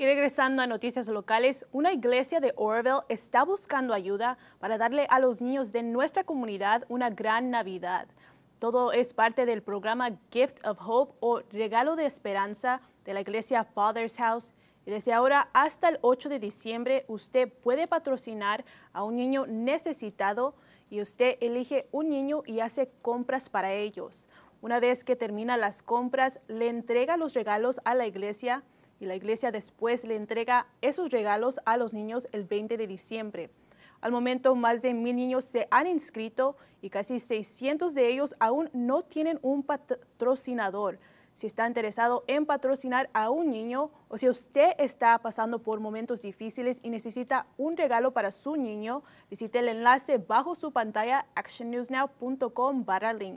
Y regresando a noticias locales, una iglesia de Orville está buscando ayuda para darle a los niños de nuestra comunidad una gran Navidad. Todo es parte del programa Gift of Hope o Regalo de Esperanza de la iglesia Father's House. Y desde ahora hasta el 8 de diciembre usted puede patrocinar a un niño necesitado y usted elige un niño y hace compras para ellos. Una vez que termina las compras, le entrega los regalos a la iglesia y la iglesia después le entrega esos regalos a los niños el 20 de diciembre. Al momento, más de mil niños se han inscrito y casi 600 de ellos aún no tienen un patrocinador. Si está interesado en patrocinar a un niño o si usted está pasando por momentos difíciles y necesita un regalo para su niño, visite el enlace bajo su pantalla actionnewsnow.com barra link.